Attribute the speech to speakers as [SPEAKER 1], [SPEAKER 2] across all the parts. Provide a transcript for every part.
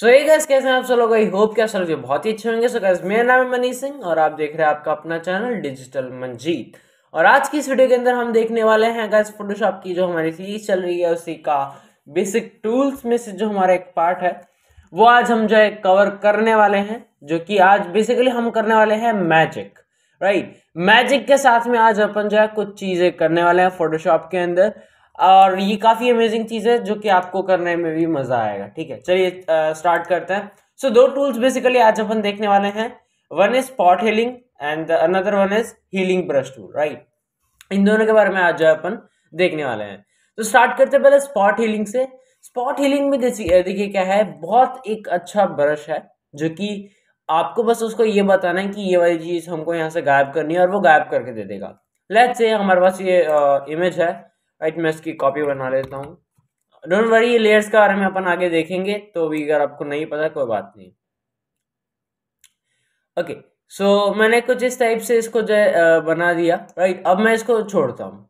[SPEAKER 1] सो ये गैस कैसे हैं आप सब लोग आई होप क्या सब बहुत ही अच्छे होंगे सो गैस मेरा नाम है मनीष सिंह और आप देख रहे हैं आपका अपना चैनल डिजिटल मंजीत और आज की इस वीडियो के अंदर हम देखने वाले हैं गैस फोटोशॉप की जो हमारी सीरीज चल रही है उसी का बेसिक टूल्स में से जो हमारा एक पार्ट है वो आज हम जो है कवर करने वाले हैं जो कि आज बेसिकली हम करने वाले हैं मैजिक राइट मैजिक के साथ में आज अपन जो है कुछ चीज़ें करने वाले हैं फोटोशॉप के अंदर और ये काफ़ी अमेजिंग चीज़ है जो कि आपको करने में भी मज़ा आएगा ठीक है चलिए स्टार्ट करते हैं सो so, दो टूल्स बेसिकली आज अपन देखने वाले हैं one is pot healing and another one is healing brush tool right इन दोनों के बारे में आज अपन देखने वाले हैं तो स्टार्ट करते हैं पहले स्पॉट हीलिंग से स्पॉट हीलिंग में देखिए क्या है बहुत एक अच्छा ब्रश है जो कि आपको बस उसको ये बताना है कि ये वाली चीज़ हमको यहाँ से गायब करनी है और वो गायब करके दे देगा लेट से हमारे पास ये इमेज है राइट मैं इसकी कॉपी बना लेता हूँ डोंट वरी लेयर्स के बारे में अपन आगे देखेंगे तो भी अगर आपको नहीं पता कोई बात नहीं ओके okay, सो so, मैंने कुछ इस टाइप से इसको जो बना दिया राइट अब मैं इसको छोड़ता हूँ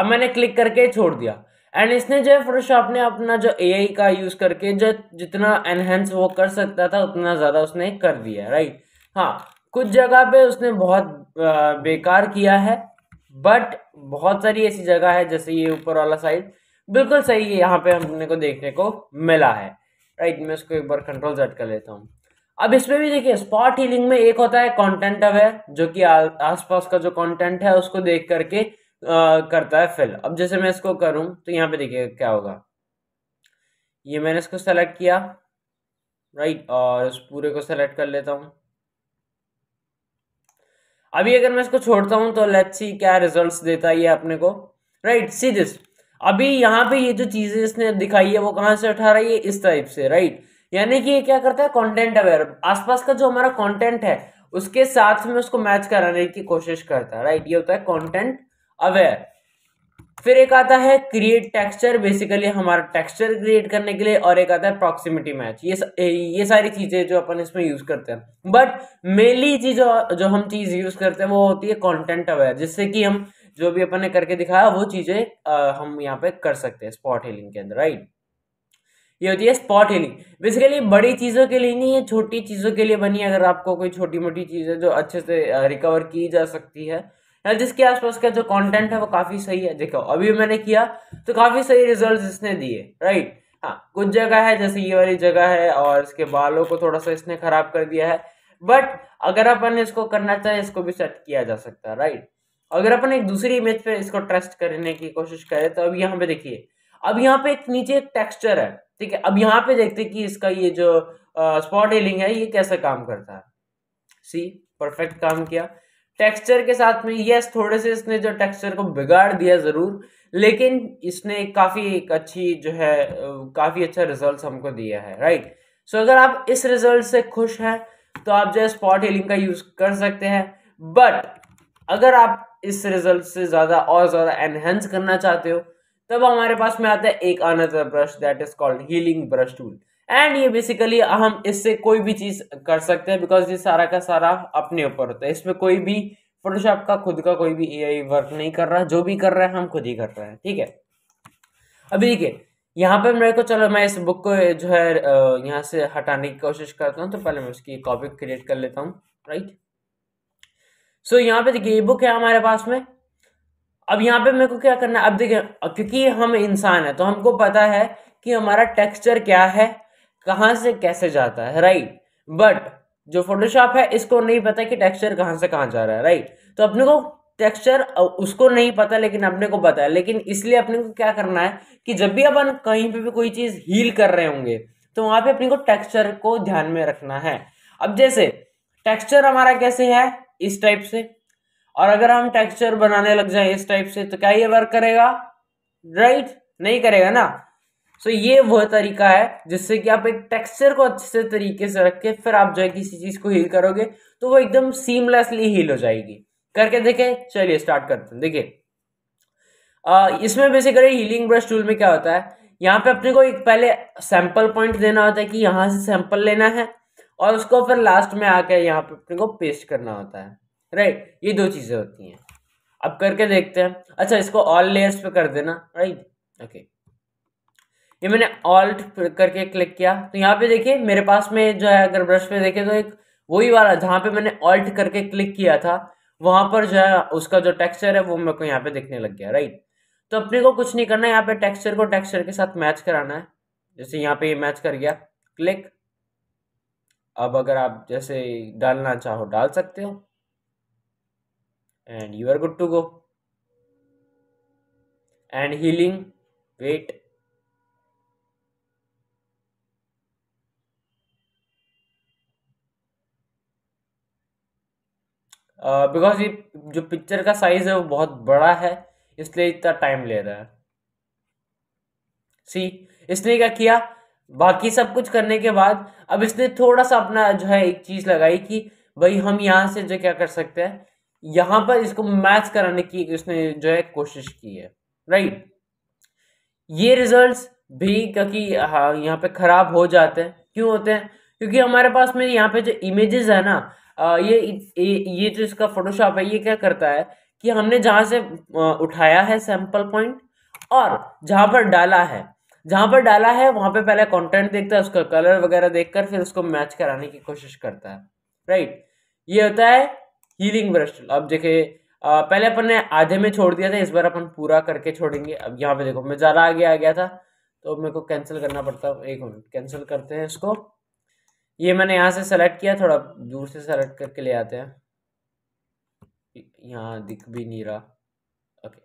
[SPEAKER 1] अब मैंने क्लिक करके छोड़ दिया एंड इसने जो है फोटोशॉप ने अपना जो ए का यूज़ करके जो जितना एनहेंस वो कर सकता था उतना ज़्यादा उसने कर दिया राइट हाँ कुछ जगह पे उसने बहुत बेकार किया है बट बहुत सारी ऐसी जगह है जैसे ये ऊपर वाला साइड बिल्कुल सही है यहाँ पे हमने को देखने को मिला है राइट मैं इसको एक बार कंट्रोल सेट कर लेता हूँ अब इसमें भी देखिए स्पॉट हीलिंग में एक होता है कंटेंट अवेयर जो कि आसपास का जो कंटेंट है उसको देख करके आ, करता है फिल अब जैसे मैं इसको करूं तो यहाँ पे देखिए क्या होगा ये मैंने इसको सेलेक्ट किया राइट और इस पूरे को सेलेक्ट कर लेता हूँ अभी अगर मैं इसको छोड़ता हूँ तो लेट्स सी क्या रिजल्ट्स देता है ये अपने को राइट सी दिस अभी यहाँ पे ये जो चीज़ें इसने दिखाई है वो कहाँ से उठा रही है इस टाइप से राइट यानी कि ये क्या करता है कंटेंट अवेयर आसपास का जो हमारा कंटेंट है उसके साथ में उसको मैच कराने की कोशिश करता है राइट ये होता है कंटेंट अवेयर फिर एक आता है क्रिएट टेक्सचर बेसिकली हमारा टेक्सचर क्रिएट करने के लिए और एक आता है प्रॉक्सिमिटी मैच ये ये सारी चीज़ें जो अपन इसमें यूज़ करते हैं बट मेनली चीज़ जो, जो हम चीज़ यूज़ करते हैं वो होती है कंटेंट अवेयर जिससे कि हम जो भी अपन ने करके दिखाया वो चीज़ें हम यहाँ पे कर सकते हैं स्पॉट हीलिंग के अंदर राइट ये होती है स्पॉट हीलिंग बेसिकली बड़ी चीज़ों के लिए नहीं है छोटी चीज़ों के लिए बनी अगर आपको कोई छोटी मोटी चीज़ें जो अच्छे से रिकवर की जा सकती है या जिसके आसपास का जो कंटेंट है वो काफी सही है देखो अभी मैंने किया तो काफी सही रिजल्ट इसने दिए राइट हाँ कुछ जगह है जैसे ये वाली जगह है और इसके बालों को थोड़ा सा इसने खराब कर दिया है बट अगर अपन इसको करना चाहे इसको भी सेट किया जा सकता है राइट अगर अपन एक दूसरी इमेज पे इसको ट्रस्ट करने की कोशिश करें तो अब यहाँ पे देखिए अब यहाँ पे एक नीचे एक टेक्सचर है ठीक है अब यहाँ पे देखते कि इसका ये जो स्पॉट हीलिंग है ये कैसे काम करता है सी परफेक्ट काम किया टेक्सचर के साथ में यस थोड़े से इसने जो टेक्सचर को बिगाड़ दिया ज़रूर लेकिन इसने काफ़ी एक अच्छी जो है काफ़ी अच्छा रिजल्ट हमको दिया है राइट सो so, अगर आप इस रिजल्ट से खुश हैं तो आप जो है स्पॉट हीलिंग का यूज़ कर सकते हैं बट अगर आप इस रिजल्ट से ज़्यादा और ज़्यादा एनहेंस करना चाहते हो तब हमारे पास में आता है एक another brush that is called healing brush tool and ये बेसिकली हम इससे कोई भी चीज़ कर सकते हैं बिकॉज ये सारा का सारा अपने ऊपर होता है इसमें कोई भी फोटोशॉप का खुद का कोई भी ए वर्क नहीं कर रहा जो भी कर रहा है हम खुद ही कर रहे हैं ठीक है अभी देखिए यहाँ पे मेरे को चलो मैं इस बुक को जो है यहाँ से हटाने की कोशिश करता हूँ तो पहले मैं उसकी कॉपी क्रिएट कर लेता हूँ राइट सो so, यहाँ पे देखिए ये बुक है हमारे पास में अब यहाँ पे मेरे को क्या करना है अब देखिए क्योंकि हम इंसान है तो हमको पता है कि हमारा टेक्सचर क्या है कहां से कैसे जाता है राइट बट जो फोटोशॉप है इसको नहीं पता कि टेक्सचर कहां से कहां जा रहा है राइट तो अपने को टेक्सचर उसको नहीं पता लेकिन अपने को पता है लेकिन इसलिए अपने को क्या करना है कि जब भी अपन कहीं पे भी कोई चीज़ हील कर रहे होंगे तो वहां पे अपने को टेक्सचर को ध्यान में रखना है अब जैसे टेक्सचर हमारा कैसे है इस टाइप से और अगर हम टेक्सचर बनाने लग जाए इस टाइप से तो क्या ये वर्क करेगा राइट नहीं करेगा ना सो so, ये वह तरीका है जिससे कि आप एक टेक्सचर को अच्छे से तरीके से रख के फिर आप जो है किसी चीज़ को हील करोगे तो वो एकदम सीमलेसली हील हो जाएगी करके देखें चलिए स्टार्ट करते हैं देखिए इसमें बेसिकली हीलिंग ब्रश टूल में क्या होता है यहाँ पे अपने को एक पहले सैंपल पॉइंट देना होता है कि यहाँ से सैंपल लेना है और उसको फिर लास्ट में आकर यहाँ पे अपने को पेस्ट करना होता है राइट ये दो चीज़ें होती हैं अब करके देखते हैं अच्छा इसको ऑल लेयर्स पे कर देना राइट ओके ये मैंने ऑल्ट करके क्लिक किया तो यहाँ पे देखिए मेरे पास में जो है अगर ब्रश पे देखे तो एक वही वाला जहाँ पे मैंने ऑल्ट करके क्लिक किया था वहां पर जो है उसका जो टेक्सचर है वो मेरे को यहाँ पे देखने लग गया राइट तो अपने को कुछ नहीं करना है यहाँ पे टेक्सचर को टेक्सचर के साथ मैच कराना है जैसे यहाँ पे ये मैच कर गया क्लिक अब अगर आप जैसे डालना चाहो डाल सकते हो and you are good to go and healing wait because ये जो पिक्चर का साइज है वो बहुत बड़ा है इसलिए इतना टाइम ले रहा है सी इसने क्या किया बाकी सब कुछ करने के बाद अब इसने थोड़ा सा अपना जो है एक चीज लगाई कि भाई हम यहाँ से जो क्या कर सकते हैं यहाँ पर इसको मैच कराने की उसने जो है कोशिश की है राइट ये रिजल्ट्स भी क्योंकि हाँ यहाँ पे खराब हो जाते हैं क्यों होते हैं क्योंकि हमारे पास में यहाँ पे जो इमेजेस है ना ये ये जो इसका फोटोशॉप है ये क्या करता है कि हमने जहां से उठाया है सैंपल पॉइंट और जहां पर डाला है जहां पर डाला है वहां पे पहले कंटेंट देखता है उसका कलर वगैरह देखकर फिर उसको मैच कराने की कोशिश करता है राइट ये होता है हीलिंग ब्रश अब देखे पहले अपन ने आधे में छोड़ दिया था इस बार अपन पूरा करके छोड़ेंगे अब यहाँ पे देखो मैं ज़्यादा आगे आ गया था तो मेरे को कैंसिल करना पड़ता एक मिनट कैंसिल करते हैं इसको ये मैंने यहाँ से सेलेक्ट किया थोड़ा दूर से सेलेक्ट करके ले आते हैं यहाँ दिख भी नहीं रहा ओके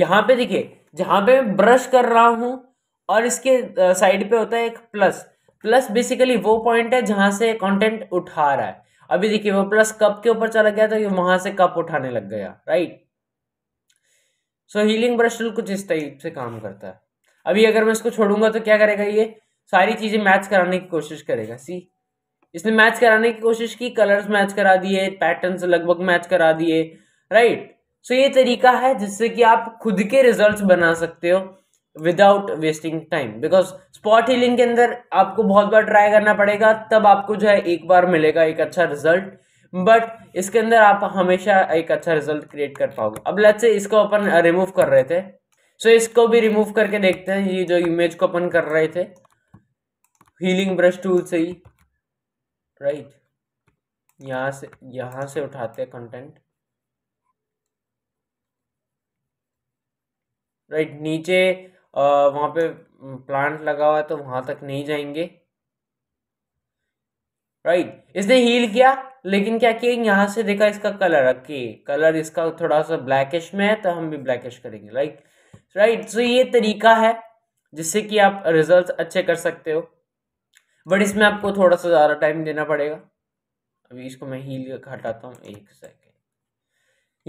[SPEAKER 1] यहाँ पे देखिए जहां पे मैं ब्रश कर रहा हूं और इसके साइड पे होता है एक प्लस प्लस बेसिकली वो पॉइंट है जहां से कंटेंट उठा रहा है अभी देखिए वो प्लस कप के ऊपर चला गया तो ये वहां से कप उठाने लग गया right so healing brush tool कुछ इस टाइप से काम करता है अभी अगर मैं इसको छोड़ूंगा तो क्या करेगा ये सारी चीज़ें मैच कराने की कोशिश करेगा सी इसने मैच कराने की कोशिश की कलर्स मैच करा दिए पैटर्न्स लगभग मैच करा दिए राइट सो ये तरीका है जिससे कि आप खुद के रिजल्ट्स बना सकते हो without wasting time because spot healing के अंदर आपको बहुत बार ट्राई करना पड़ेगा तब आपको जो है एक बार मिलेगा एक अच्छा रिजल्ट बट इसके अंदर आप हमेशा एक अच्छा रिजल्ट क्रिएट कर पाओगे अब लेट्स से इसको अपन रिमूव uh, कर रहे थे सो so, इसको भी रिमूव करके देखते हैं ये जो इमेज को अपन कर रहे थे हीलिंग ब्रश टूल से ही राइट right. यहाँ से यहाँ से उठाते हैं कंटेंट राइट right, नीचे वहाँ पे प्लांट लगा हुआ है तो वहाँ तक नहीं जाएंगे राइट right. इसने हील किया लेकिन क्या किया यहाँ से देखा इसका कलर ओके कलर इसका थोड़ा सा ब्लैकिश में है तो हम भी ब्लैकिश करेंगे राइट राइट सो ये तरीका है जिससे कि आप रिजल्ट्स अच्छे कर सकते हो बट इसमें आपको थोड़ा सा ज़्यादा टाइम देना पड़ेगा अभी इसको मैं हील हटाता हूँ एक सेकेंड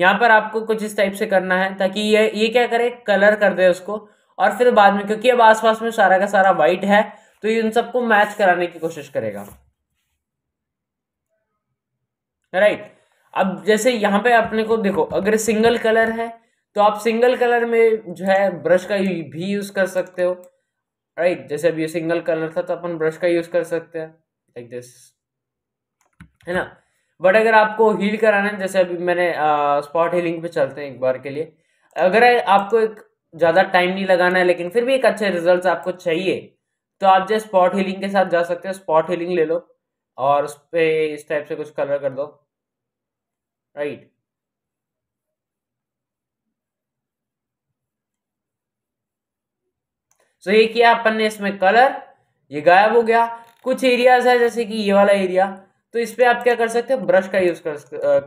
[SPEAKER 1] यहाँ पर आपको कुछ इस टाइप से करना है ताकि ये ये क्या करे कलर कर दे उसको और फिर बाद में क्योंकि अब आसपास में सारा का सारा वाइट है तो ये उन सबको मैच कराने की कोशिश करेगा राइट right. अब जैसे यहां पे अपने को देखो अगर सिंगल कलर है तो आप सिंगल कलर में जो है ब्रश का भी यूज़ कर सकते हो राइट right. जैसे अब ये सिंगल कलर था तो अपन ब्रश का यूज़ कर सकते हैं लाइक दिस है ना बट अगर आपको हील कराना है जैसे अभी मैंने स्पॉट हीलिंग पे चलते हैं एक बार के लिए अगर आपको एक ज़्यादा टाइम नहीं लगाना है लेकिन फिर भी एक अच्छे रिजल्ट आपको चाहिए तो आप जो स्पॉट हीलिंग के साथ जा सकते हो स्पॉट हीलिंग ले लो और उस पर इस टाइप से कुछ कलर कर दो राइट सो so, ये किया अपन ने इसमें कलर ये गायब हो गया कुछ एरियाज है जैसे कि ये वाला एरिया तो इस पर आप क्या कर सकते हैं ब्रश का यूज़ कर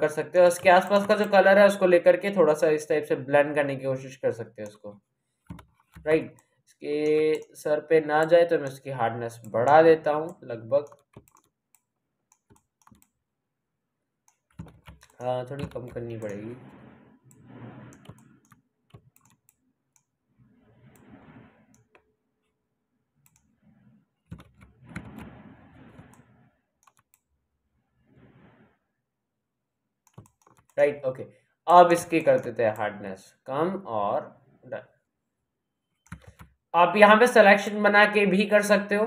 [SPEAKER 1] कर सकते हो उसके आसपास का जो कलर है उसको लेकर के थोड़ा सा इस टाइप से ब्लेंड करने की कोशिश कर सकते हैं उसको राइट इसके सर पे ना जाए तो मैं उसकी हार्डनेस बढ़ा देता हूँ लगभग हाँ थोड़ी कम करनी पड़ेगी राइट ओके अब इसकी कर देते हैं हार्डनेस कम और डन आप यहां पे सिलेक्शन बना के भी कर सकते हो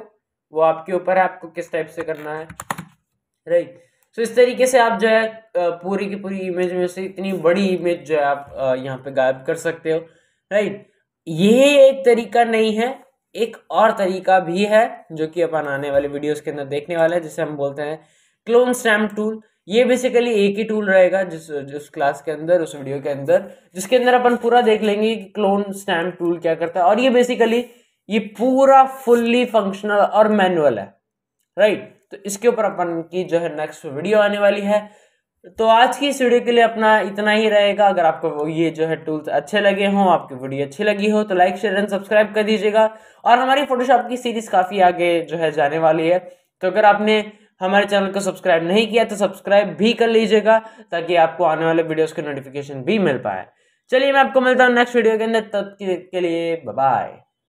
[SPEAKER 1] वो आपके ऊपर है आपको किस टाइप से करना है राइट सो so, इस तरीके से आप जो है पूरी की पूरी इमेज में से इतनी बड़ी इमेज जो है आप यहाँ पे गायब कर सकते हो राइट ये एक तरीका नहीं है एक और तरीका भी है जो कि अपन आने वाले वीडियोस के अंदर देखने वाले हैं जिसे हम बोलते हैं क्लोन स्टैम्प टूल ये बेसिकली एक ही टूल रहेगा जिस जिस क्लास के अंदर उस वीडियो के अंदर जिसके अंदर अपन पूरा देख लेंगे कि क्लोन स्टैम्प टूल क्या करता है और ये बेसिकली ये पूरा फुल्ली फंक्शनल और मैनुअल है राइट तो इसके ऊपर अपन की जो है नेक्स्ट वीडियो आने वाली है तो आज की इस वीडियो के लिए अपना इतना ही रहेगा अगर आपको ये जो है टूल्स अच्छे लगे हों आपकी वीडियो अच्छी लगी हो तो लाइक शेयर एंड सब्सक्राइब कर दीजिएगा और हमारी फोटोशॉप की सीरीज़ काफ़ी आगे जो है जाने वाली है तो अगर आपने हमारे चैनल को सब्सक्राइब नहीं किया तो सब्सक्राइब भी कर लीजिएगा ताकि आपको आने वाले वीडियोस के नोटिफिकेशन भी मिल पाए चलिए मैं आपको मिलता हूँ नेक्स्ट वीडियो के अंदर तब के लिए बाय